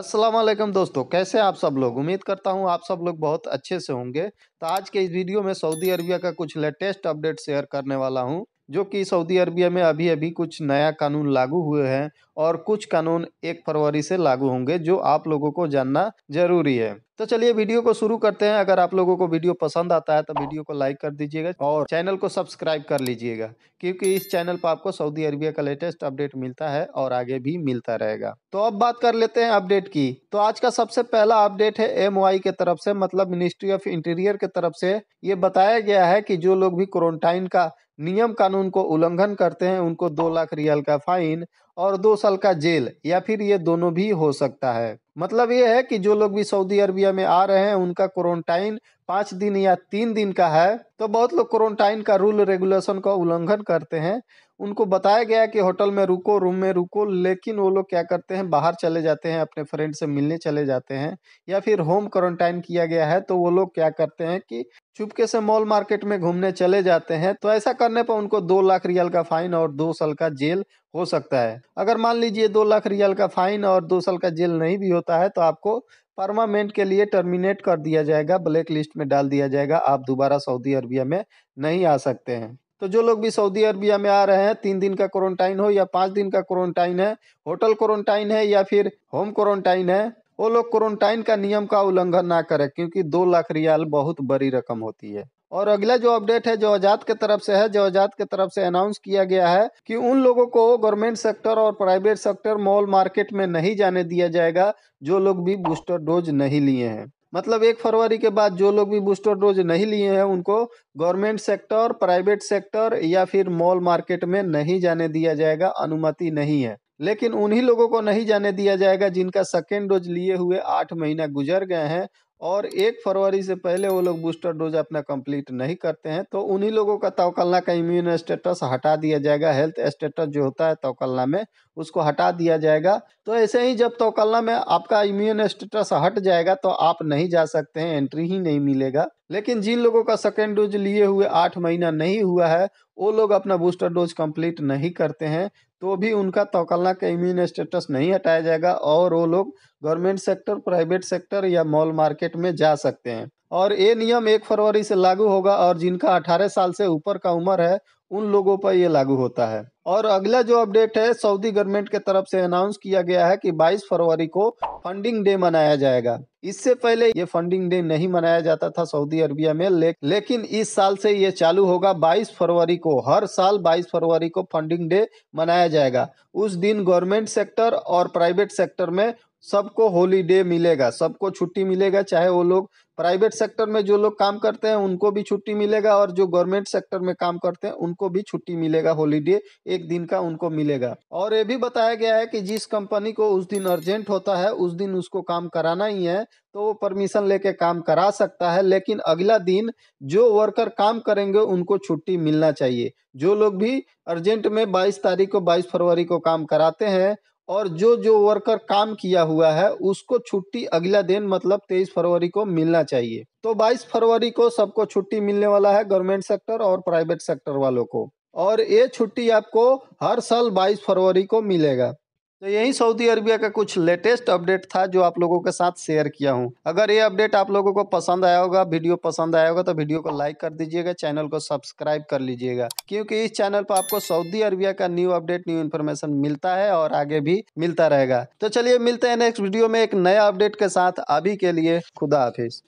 वालेकुम दोस्तों कैसे आप सब लोग उम्मीद करता हूँ आप सब लोग बहुत अच्छे से होंगे तो आज के इस वीडियो में सऊदी अरबिया का कुछ लेटेस्ट अपडेट शेयर करने वाला हूँ जो कि सऊदी अरबिया में अभी अभी कुछ नया कानून लागू हुए हैं और कुछ कानून एक फरवरी से लागू होंगे जो आप लोगों को जानना जरूरी है तो चलिए वीडियो को शुरू करते हैं अगर आप लोगों को वीडियो पसंद आता है तो वीडियो को लाइक कर दीजिएगा और चैनल को सब्सक्राइब कर लीजिएगा क्योंकि इस चैनल पर आपको सऊदी अरबिया का लेटेस्ट अपडेट मिलता है और आगे भी मिलता रहेगा तो अब बात कर लेते हैं अपडेट की तो आज का सबसे पहला अपडेट है एम के तरफ से मतलब मिनिस्ट्री ऑफ इंटीरियर के तरफ से ये बताया गया है की जो लोग भी क्वारंटाइन का नियम कानून को उल्लंघन करते हैं उनको दो लाख रियाल का फाइन और दो साल का जेल या फिर ये दोनों भी हो सकता है मतलब ये है कि जो लोग भी सऊदी अरबिया में आ रहे हैं उनका क्वारंटाइन पाँच दिन या तीन दिन का है तो बहुत लोग क्वारंटाइन का रूल रेगुलेशन का उल्लंघन करते हैं उनको बताया गया कि होटल में रुको रूम में रुको लेकिन वो लोग क्या करते हैं बाहर चले जाते हैं अपने फ्रेंड से मिलने चले जाते हैं या फिर होम क्वारंटाइन किया गया है तो वो लोग क्या करते हैं कि चुपके से मॉल मार्केट में घूमने चले जाते हैं तो ऐसा करने पर उनको दो लाख रियल का फाइन और दो साल का जेल हो सकता है अगर मान लीजिए दो लाख रियल का फाइन और दो साल का जेल नहीं भी होता है तो आपको परमानेंट के लिए टर्मिनेट कर दिया जाएगा ब्लैक लिस्ट में डाल दिया जाएगा आप दोबारा सऊदी अरबिया में नहीं आ सकते हैं तो जो लोग भी सऊदी अरबिया में आ रहे हैं तीन दिन का क्वारंटाइन हो या पाँच दिन का क्वारंटाइन है होटल क्वारंटाइन है या फिर होम क्वारंटाइन है वो लोग क्वारंटाइन का नियम का उल्लंघन ना करें क्योंकि दो लाख रियाल बहुत बड़ी रकम होती है और अगला जो अपडेट है जो आज़ाद के तरफ से है जो आज़ाद के तरफ से अनाउंस किया गया है कि उन लोगों को गवर्नमेंट सेक्टर और प्राइवेट सेक्टर मॉल मार्केट में नहीं जाने दिया जाएगा जो लोग भी बूस्टर डोज नहीं लिए हैं मतलब एक फरवरी के बाद जो लोग भी बूस्टर डोज नहीं लिए हैं उनको गवर्नमेंट सेक्टर प्राइवेट सेक्टर या फिर मॉल मार्केट में नहीं जाने दिया जाएगा अनुमति नहीं है लेकिन उन्हीं लोगों को नहीं जाने दिया जाएगा जिनका सेकेंड डोज लिए हुए आठ महीना गुजर गए हैं और एक फरवरी से पहले वो लोग बूस्टर डोज अपना कंप्लीट नहीं करते हैं तो उन्हीं लोगों का तोकलना का इम्यून स्टेटस हटा दिया जाएगा हेल्थ स्टेटस जो होता है तोकलना में उसको हटा दिया जाएगा तो ऐसे ही जब तोकलना में आपका इम्यून स्टेटस हट जाएगा तो आप नहीं जा सकते हैं एंट्री ही नहीं मिलेगा लेकिन जिन लोगों का सेकेंड डोज लिए हुए आठ महीना नहीं हुआ है वो लोग अपना बूस्टर डोज कंप्लीट नहीं करते हैं तो भी उनका तोकलना का इम्यून स्टेटस नहीं हटाया जाएगा और वो लोग गवर्नमेंट सेक्टर प्राइवेट सेक्टर या मॉल मार्केट में जा सकते हैं और ये नियम एक फरवरी से लागू होगा और जिनका अठारह साल से ऊपर का उम्र है उन लोगों पर ये लागू होता है और अगला जो अपडेट है सऊदी गवर्नमेंट के तरफ से अनाउंस किया गया है कि 22 फरवरी को फंडिंग डे मनाया जाएगा इससे पहले ये फंडिंग डे नहीं मनाया जाता था सऊदी अरबिया में ले, लेकिन इस साल से ये चालू होगा 22 फरवरी को हर साल 22 फरवरी को फंडिंग डे मनाया जाएगा उस दिन गवर्नमेंट सेक्टर और प्राइवेट सेक्टर में सबको हॉलीडे मिलेगा सबको छुट्टी मिलेगा चाहे वो लोग प्राइवेट सेक्टर में जो लोग काम करते हैं उनको भी छुट्टी मिलेगा और जो गवर्नमेंट सेक्टर में काम करते हैं उनको भी छुट्टी मिलेगा हॉलीडे एक दिन का उनको मिलेगा और ये भी बताया गया है कि जिस कंपनी को उस दिन अर्जेंट होता है उस दिन उसको काम कराना ही है तो वो परमिशन लेके काम करा सकता है लेकिन अगला दिन जो वर्कर काम करेंगे उनको छुट्टी मिलना चाहिए जो लोग भी अर्जेंट में 22 तारीख को 22 फरवरी को काम कराते हैं और जो जो वर्कर काम किया हुआ है उसको छुट्टी अगला दिन मतलब तेईस फरवरी को मिलना चाहिए तो बाईस फरवरी को सबको छुट्टी मिलने वाला है गवर्नमेंट सेक्टर और प्राइवेट सेक्टर वालों को और ये छुट्टी आपको हर साल बाईस फरवरी को मिलेगा तो यही सऊदी अरबिया का कुछ लेटेस्ट अपडेट था जो आप लोगों के साथ शेयर किया हूँ अगर ये अपडेट आप लोगों को पसंद आया होगा वीडियो पसंद आया होगा तो वीडियो को लाइक कर दीजिएगा चैनल को सब्सक्राइब कर लीजिएगा क्योंकि इस चैनल पर आपको सऊदी अरबिया का न्यू अपडेट न्यू इन्फॉर्मेशन मिलता है और आगे भी मिलता रहेगा तो चलिए मिलते हैं नेक्स्ट वीडियो में एक नया अपडेट के साथ अभी के लिए खुदा हाफिज